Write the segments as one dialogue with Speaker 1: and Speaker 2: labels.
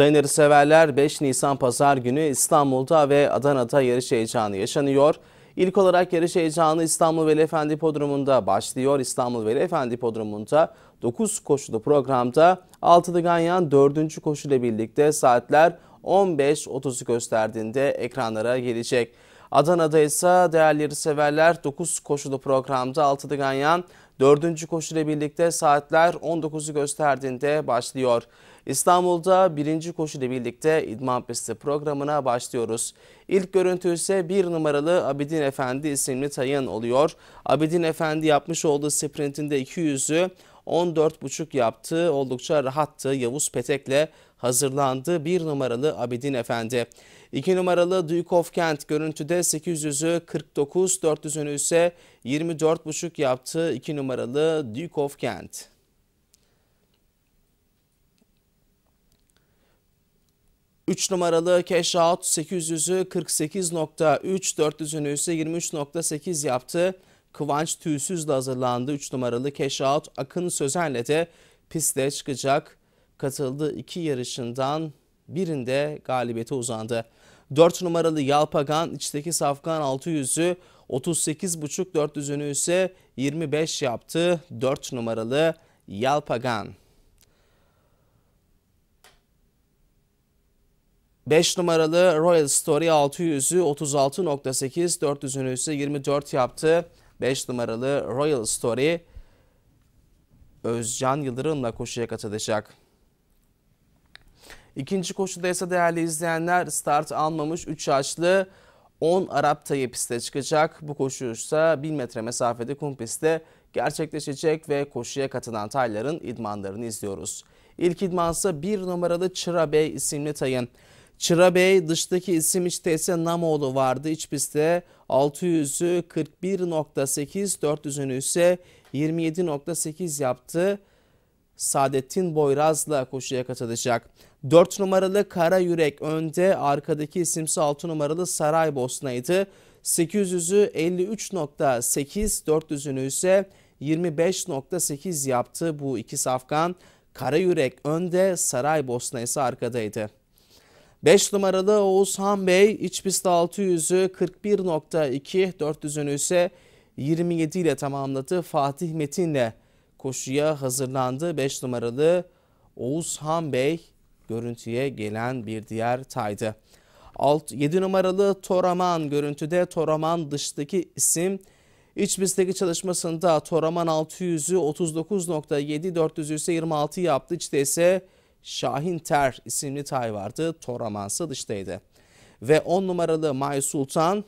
Speaker 1: Sayın yarışseverler 5 Nisan Pazar günü İstanbul'da ve Adana'da yarış heyecanı yaşanıyor. İlk olarak yarış heyecanı İstanbul Veli Efendi Podromu'nda başlıyor. İstanbul Veli Efendi Podromu'nda 9 koşulu programda 6'lı Ganyan 4. koşuyla birlikte saatler 15.30'u gösterdiğinde ekranlara gelecek. Adana'da ise değerleri severler 9 koşulu programda 6'lı Ganyan 4. koşuyla birlikte saatler 19'u gösterdiğinde başlıyor. İstanbul'da birinci koşuyla birlikte idman Pisti programına başlıyoruz. İlk görüntü ise bir numaralı Abidin Efendi isimli tayın oluyor. Abidin Efendi yapmış olduğu sprintinde 200'ü 14.5 yaptı. Oldukça rahattı. Yavuz Petek'le hazırlandı. bir numaralı Abidin Efendi. 2 numaralı Duke of Kent görüntüde 800'ü 49, 400'ünü ise 24.5 yaptı. 2 numaralı Duke of Kent. 3 numaralı cash out 800'ü 48.3, 400'ünü ise 23.8 yaptı. Kıvanç Tüysüz de hazırlandı. 3 numaralı cash out Akın Sözen'le de piste çıkacak. Katıldığı iki yarışından birinde galibiyete uzandı. 4 numaralı Yalpagan içteki Safkan 600'ü 38.5 400'ünü ise 25 yaptı. 4 numaralı Yalpagan. 5 numaralı Royal Story 600'ü 36.8, 400'ünü ise 24 yaptı. 5 numaralı Royal Story Özcan Yıldırım'la koşuya katılacak. İkinci koşuda ise değerli izleyenler start almamış 3 yaşlı 10 Arap tayı piste çıkacak. Bu koşu ise 1000 metre mesafede kum pistte gerçekleşecek ve koşuya katılan tayların idmanlarını izliyoruz. İlk idmansa 1 numaralı Çıra Bey isimli tayın. Çıra Bey dıştaki isim içte ise Namoğlu vardı. İç pistte 600'ü 41.8, 400'ünü ise 27.8 yaptı. Saadettin Boyraz'la koşuya katılacak. 4 numaralı Kara Yürek önde, arkadaki isimsi 6 numaralı Saraybosna'ydı. 800'ü 53.8, 400'ünü ise 25.8 yaptı bu iki safkan. Kara Yürek önde, Saraybosna ise arkadaydı. 5 numaralı Oğuzhan Bey iç pistte 600'ü 41.2, 400'ünü ise 27 ile tamamladı. Fatih Metin ile koşuya hazırlandı. 5 numaralı Oğuzhan Bey görüntüye gelen bir diğer taydı. 7 numaralı Toraman görüntüde Toraman dıştaki isim İç pistteki çalışmasında Toraman 600'ü 39.7, 400'ü ise 26 yaptı. İçte ise Şahin Ter isimli tay vardı. Toramansa dıştaydı. Ve 10 numaralı May Sultan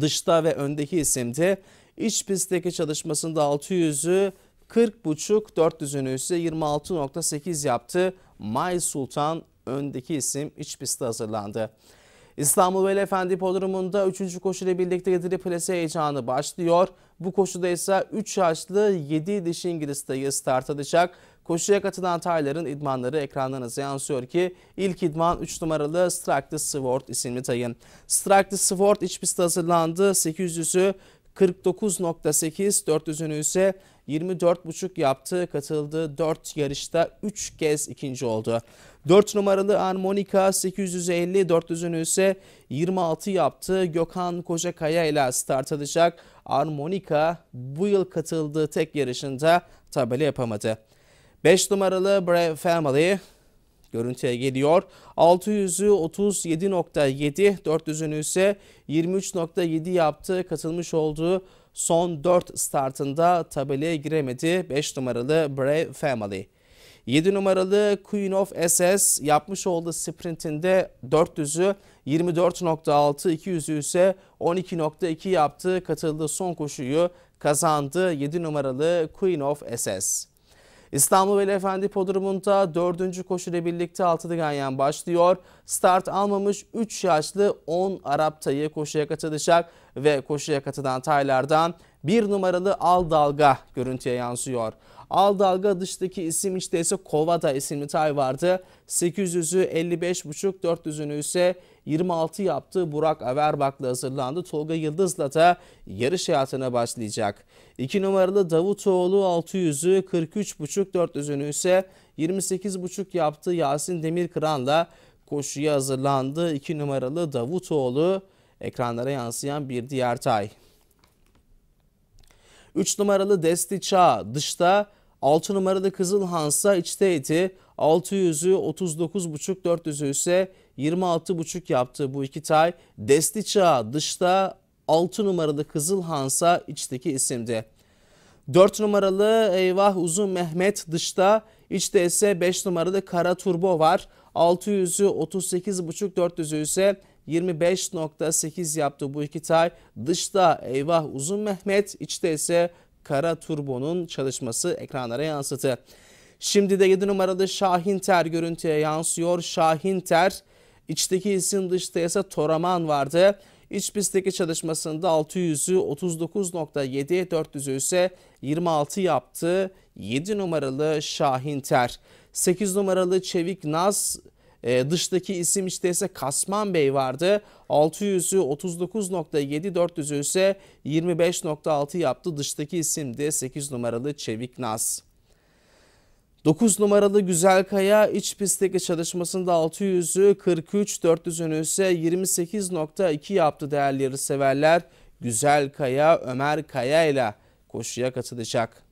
Speaker 1: dışta ve öndeki isimdi. İç pistteki çalışmasında 600'ü 40.5, 400'ünü ise 26.8 yaptı. May Sultan öndeki isim iç pistte hazırlandı. İstanbul Veli Efendi Hipodromu'nda 3. koşu ile birlikte 7'li plase heyecanı başlıyor. Bu koşuda ise 3 yaşlı 7 dişi İngiliz dayı start alacak. Koşuya katılan tayların idmanları ekranlarınıza yansıyor ki ilk idman 3 numaralı Strakli Sword isimli tayın. Strakli Sword iç pist hazırlandı. 800'ü 49.8, 400'ünü ise 24.5 yaptı. Katıldığı 4 yarışta 3 kez ikinci oldu. 4 numaralı Armonika 850, 400'ünü ise 26 yaptı. Gökhan Kocakaya ile start alacak. Armonika bu yıl katıldığı tek yarışında tabela yapamadı. 5 numaralı Brave Family görüntüye geliyor. 600'ü 37.7, 400'ünü ise 23.7 yaptı. Katılmış olduğu son 4 startında tabelaya giremedi 5 numaralı Brave Family. 7 numaralı Queen of SS yapmış olduğu sprintinde 400'ü 24.6, 200'ü ise 12.2 yaptı. Katıldığı son koşuyu kazandı 7 numaralı Queen of SS. İstanbul Veli Efendi Podrumu'nda 4. koşuyla birlikte 6'da ganyan başlıyor. Start almamış 3 yaşlı 10 Arap tayı koşuya katılacak ve koşuya katılan taylardan bir numaralı Al Dalga görüntüye yansıyor. Al Dalga dıştaki isim işte ise Kovada isimli tay vardı. 800'ü 55,5 400'ünü ise 26 yaptı Burak Averbak'la hazırlandı. Tolga Yıldız'la da yarış hayatına başlayacak. 2 numaralı Davutoğlu 600'ü 43.5 400'ünü ise 28.5 yaptı Yasin Demirkıran'la koşuya hazırlandı. 2 numaralı Davutoğlu ekranlara yansıyan bir diğer tay. 3 numaralı Desti Çağ dışta 6 numaralı Kızıl Hansa içteydi, eti 600'ü 39,5 400'ü ise 26,5 yaptı bu iki tay. Destiça dışta 6 numaralı Kızıl Hansa içteki isimdi. 4 numaralı Eyvah Uzun Mehmet dışta içte ise 5 numaralı Kara Turbo var. 600'ü 38,5 400'ü ise 25.8 yaptı bu iki tay. Dışta Eyvah Uzun Mehmet, içte ise kara turbonun çalışması ekranlara yansıtı. Şimdi de 7 numaralı Şahin Ter görüntüye yansıyor. Şahin Ter içteki isim dışta ise Toraman vardı. İç pistteki çalışmasında 600'ü 39.7, 400'ü ise 26 yaptı. 7 numaralı Şahin Ter. 8 numaralı Çevik Naz e, dıştaki isim işte ise Kasman Bey vardı. 600'ü 39.7, 400'ü ise 25.6 yaptı. Dıştaki isim de 8 numaralı Çevik Naz. 9 numaralı Güzel Kaya iç pistteki çalışmasında 600'ü 43, 400'ünü ise 28.2 yaptı değerli yarışseverler. Güzel Kaya Ömer Kaya ile koşuya katılacak.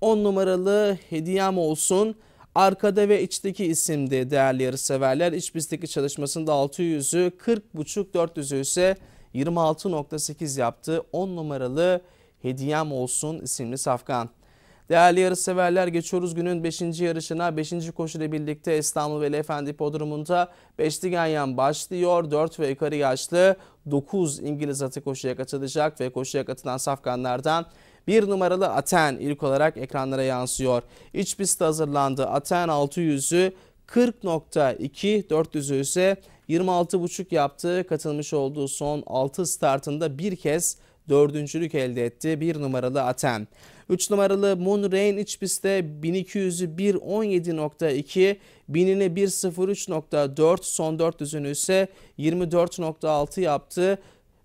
Speaker 1: 10 numaralı hediyem olsun. Arkada ve içteki isimdi değerli yarışseverler. İç pistteki çalışmasında 600'ü 40.5 400'ü ise 26.8 yaptı. 10 numaralı Hediyem Olsun isimli safkan. Değerli yarışseverler geçiyoruz günün 5. yarışına. 5. koşuyla birlikte İstanbul Veli Efendi Hipodromu'nda 5'li ganyan başlıyor. 4 ve yukarı yaşlı 9 İngiliz atı koşuya katılacak ve koşuya katılan safkanlardan bir numaralı Aten ilk olarak ekranlara yansıyor. İç pistte hazırlandı. Aten 600'ü 40.2, 400'ü ise 26.5 yaptı. Katılmış olduğu son 6 startında bir kez dördüncülük elde etti. Bir numaralı Aten. 3 numaralı Moon Rain iç pistte 1200'ü 1.17.2, 1000'ini 1.03.4, son 400'ünü ise 24.6 yaptı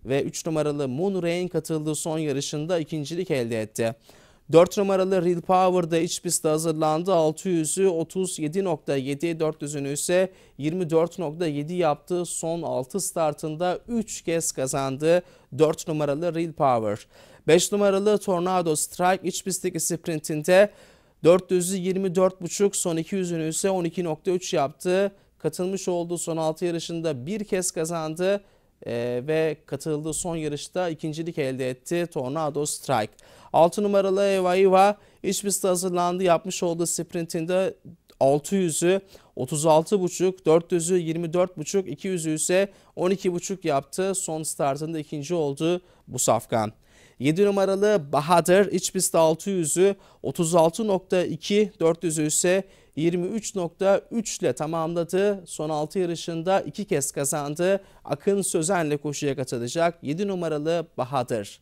Speaker 1: ve 3 numaralı Moon Rain katıldığı son yarışında ikincilik elde etti. 4 numaralı Real Power'da iç pistte hazırlandı. 600'ü 37.7, 400'ünü ise 24.7 yaptı. Son 6 startında 3 kez kazandı 4 numaralı Real Power. 5 numaralı Tornado Strike iç pistteki sprintinde 400'ü 24.5, son 200'ünü ise 12.3 yaptı. Katılmış olduğu son 6 yarışında bir kez kazandı e, ve katıldığı son yarışta ikincilik elde etti Tornado Strike. 6 numaralı Eva Eva iç hazırlandı yapmış olduğu sprintinde 600'ü 36,5, 400'ü 24,5, 200'ü ise 12,5 yaptı. Son startında ikinci oldu bu safkan. 7 numaralı Bahadır iç pistte 600'ü 36.2, 400'ü ise 23.3 ile tamamladı. Son 6 yarışında 2 kez kazandı. Akın Sözen'le koşuya katılacak. 7 numaralı Bahadır.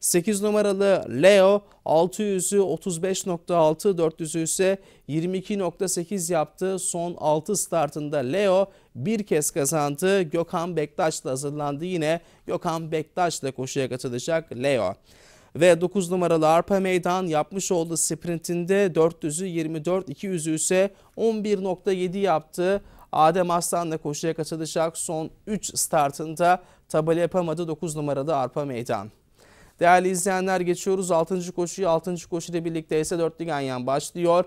Speaker 1: 8 numaralı Leo 600'ü 35.6, 400'ü ise 22.8 yaptı. Son 6 startında Leo bir kez kazandı. Gökhan Bektaş'la hazırlandı yine. Gökhan Bektaş'la koşuya katılacak Leo ve 9 numaralı Arpa Meydan yapmış olduğu sprintinde 400'ü 24, 200'ü ise 11.7 yaptı. Adem Aslan'la koşuya katılacak son 3 startında tabela yapamadı 9 numaralı Arpa Meydan. Değerli izleyenler geçiyoruz 6. koşuyu 6. koşuyla birlikte ise 4'lü ganyan başlıyor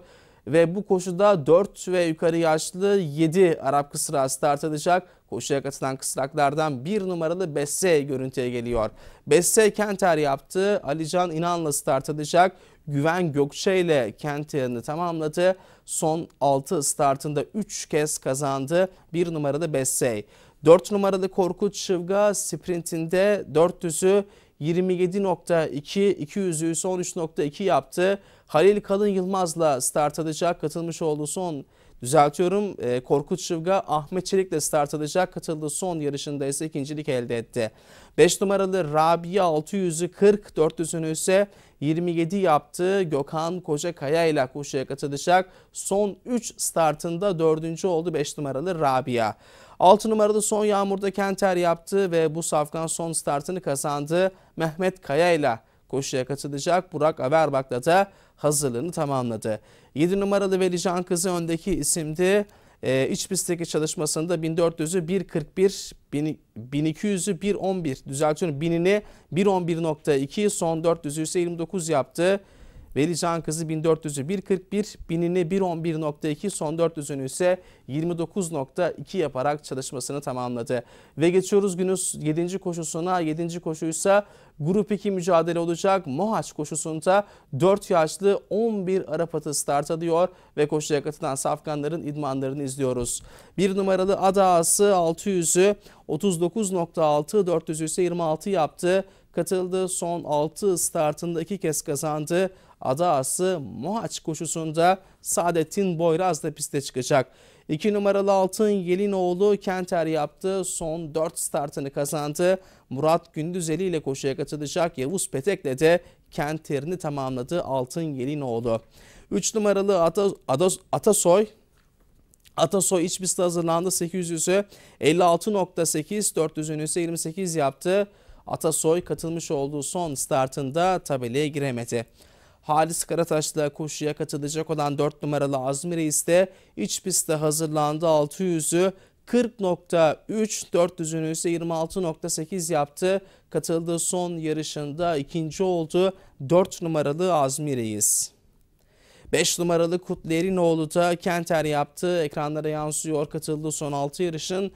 Speaker 1: ve bu koşuda 4 ve yukarı yaşlı 7 Arap kısrağı start alacak. Koşuya katılan kısraklardan bir numaralı Besse görüntüye geliyor. Besse Kenter yaptı. Alican İnan'la start alacak. Güven Gökçe ile Kenterini tamamladı. Son 6 startında 3 kez kazandı. Bir numaralı Besse. 4 numaralı Korkut Şıvga sprintinde 400'ü 27.2, 200'ü ise 13.2 yaptı. Halil Kalın Yılmaz'la start alacak katılmış olduğu son Düzeltiyorum e, Korkut Şıvga Ahmet Çelik ile start alacak. Katıldığı son yarışında ise ikincilik elde etti. 5 numaralı Rabia 600'ü 40, 400'ünü ise 27 yaptı. Gökhan Kocakaya ile koşuya katılacak. Son 3 startında 4. oldu 5 numaralı Rabia. 6 numaralı son yağmurda Kenter yaptı ve bu safkan son startını kazandı. Mehmet Kaya ile koşuya katılacak Burak Averbak'la da hazırlığını tamamladı. 7 numaralı Velican Kızı öndeki isimdi. Ee, iç pistteki çalışmasında 1400'ü 1.41, 1200'ü 1.11 düzeltiyorum 1000'ini 1.11.2 son 400'ü ise 29 yaptı. Velican Kızı 1400'ü 1.41, 1000'ini 1.11.2, son 400'ünü ise 29.2 yaparak çalışmasını tamamladı. Ve geçiyoruz günün 7. koşusuna. 7. koşuysa Grup 2 mücadele olacak. Mohaç koşusunda 4 yaşlı 11 Arap atı start alıyor ve koşuya katılan safkanların idmanlarını izliyoruz. 1 numaralı Adaası 600'ü 39.6, 400'ü ise 26 yaptı. Katıldı son 6 startında 2 kez kazandı. Adaası Mohaç koşusunda Saadettin Boyraz da piste çıkacak. 2 numaralı altın Yelinoğlu Kenter yaptı. Son 4 startını kazandı. Murat Gündüzeli ile koşuya katılacak. Yavuz Petek'le de Kenter'ini tamamladı altın Yelinoğlu. 3 numaralı Ata Atas Atasoy Atasoy iç pistte hazırlandı 800'ü 56.8 400'ünü ise 28 yaptı. Atasoy katılmış olduğu son startında tabelaya giremedi. Halis Karataş'la koşuya katılacak olan 4 numaralı Azmi Reis de iç pistte hazırlandı 600'ü 40.3, 400'ünü ise 26.8 yaptı. Katıldığı son yarışında ikinci oldu 4 numaralı Azmi Reis. 5 numaralı Kutlerinoğlu da Kenter yaptı. Ekranlara yansıyor katıldığı son 6 yarışın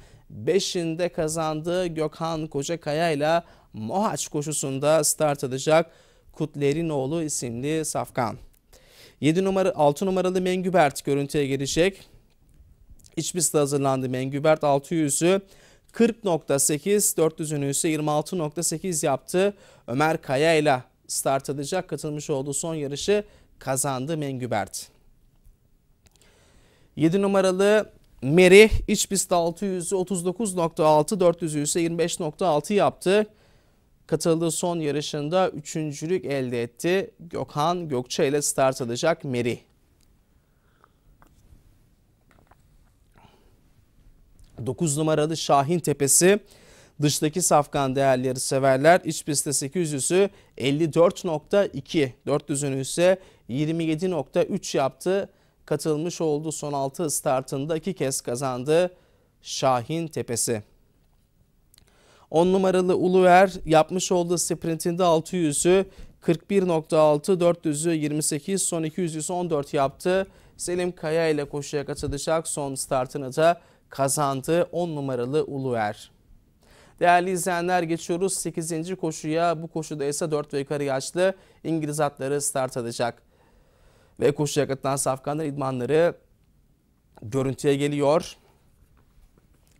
Speaker 1: 5'inde kazandı. Gökhan Kocakaya ile Mohaç koşusunda start alacak. Kutlerinoğlu isimli safkan. 7 numara 6 numaralı Mengübert görüntüye gelecek. İç pistte hazırlandı Mengübert 600'ü 40.8, 400'ünü ise 26.8 yaptı. Ömer Kaya ile start edecek Katılmış olduğu son yarışı kazandı Mengübert. 7 numaralı Merih iç pistte 600'ü 39.6, 400'ü ise 25.6 yaptı. Katıldığı son yarışında üçüncülük elde etti. Gökhan Gökçe ile start alacak Meri. Dokuz numaralı Şahin Tepesi dıştaki safkan değerleri severler. İç pistte 800'ü 54.2, 400'ünü ise 27.3 yaptı. Katılmış oldu son 6 startında iki kez kazandı Şahin Tepesi. 10 numaralı Uluer yapmış olduğu sprintinde 600'ü 41.6, 400'ü 28, son 200'ü 14 yaptı. Selim Kaya ile koşuya katılacak son startını da kazandı 10 numaralı Uluer. Değerli izleyenler geçiyoruz 8. koşuya. Bu koşuda ise 4 ve yukarı yaşlı İngiliz atları start alacak. Ve koşuya katılan safkanlar idmanları görüntüye geliyor.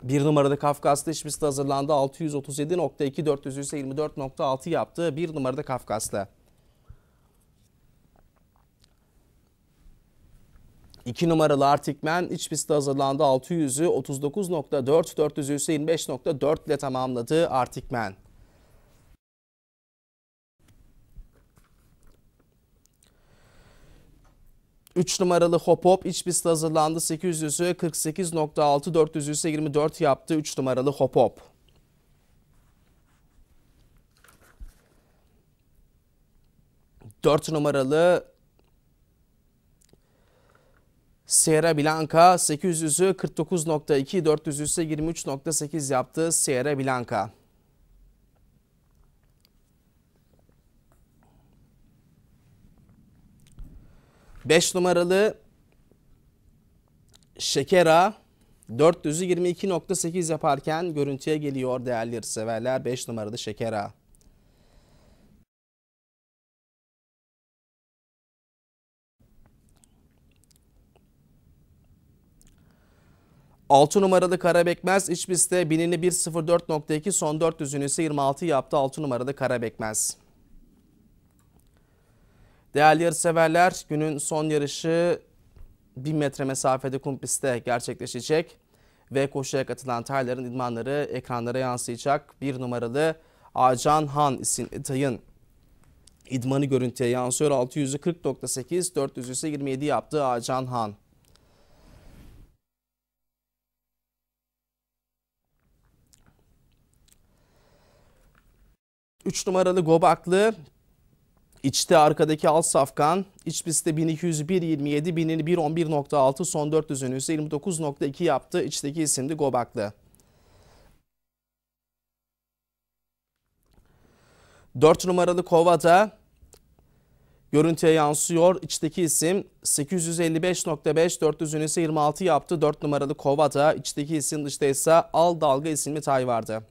Speaker 1: Bir numarada Kafkas teşhisi hazırlandı. 637.2, 400 yaptı. Bir numarada Kafkas'ta. İki numaralı Artikmen iç pistte hazırlandı. 600'ü 39.4, 400'ü ise 25.4 ile tamamladı Artikmen. 3 numaralı Hop Hop iç pist hazırlandı. 800'ü 48.6, 400'ü ise 24 yaptı 3 numaralı Hop Hop. Dört numaralı Sierra Blanca 800'ü 49.2, 400'ü ise 23.8 yaptı Sierra Blanca. 5 numaralı Şekera 400'ü 22.8 yaparken görüntüye geliyor değerli severler 5 numaralı Şekera. Altı numaralı Karabekmez iç pistte binini 1.04.2 son 400'ünü ise 26 yaptı. Altı numaralı Karabekmez. Değerli yarışseverler günün son yarışı 1000 metre mesafede kum pistte gerçekleşecek ve koşuya katılan Taylar'ın idmanları ekranlara yansıyacak. Bir numaralı Acan Han isimli Tay'ın idmanı görüntüye yansıyor. 600'ü 40.8, ise 27 yaptı Acan Han. Üç numaralı Gobaklı İçte arkadaki alt safkan iç pistte 1201.27, 1001.11.6 son 4 düzünü ise 29.2 yaptı. İçteki isimli Gobaklı. 4 numaralı Kova'da görüntüye yansıyor. İçteki isim 855.5, 4 düzünü ise 26 yaptı. 4 numaralı Kova'da içteki isim dışta ise Al Dalga isimli tay vardı.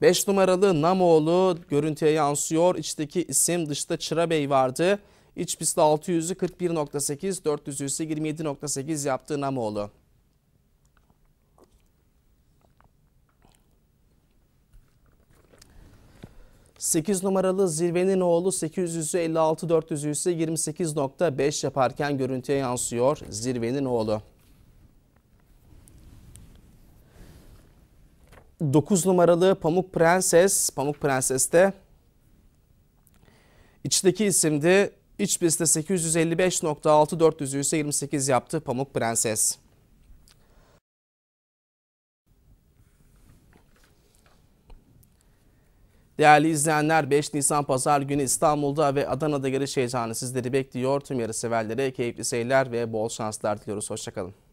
Speaker 1: 5 numaralı Namoğlu görüntüye yansıyor. İçteki isim dışta Çıra Bey vardı. İç pistte 600'ü 41.8, 400'ü ise 27.8 yaptı Namoğlu. Sekiz numaralı Zirve'nin oğlu 800'ü 56, 400'ü ise 28.5 yaparken görüntüye yansıyor Zirve'nin oğlu. 9 numaralı Pamuk Prenses. Pamuk Prenses de içteki isimdi. İç pistte 855.6 400'ü ise 28 yaptı Pamuk Prenses. Değerli izleyenler 5 Nisan Pazar günü İstanbul'da ve Adana'da yarış heyecanı sizleri bekliyor. Tüm yarışseverlere keyifli seyirler ve bol şanslar diliyoruz. Hoşçakalın.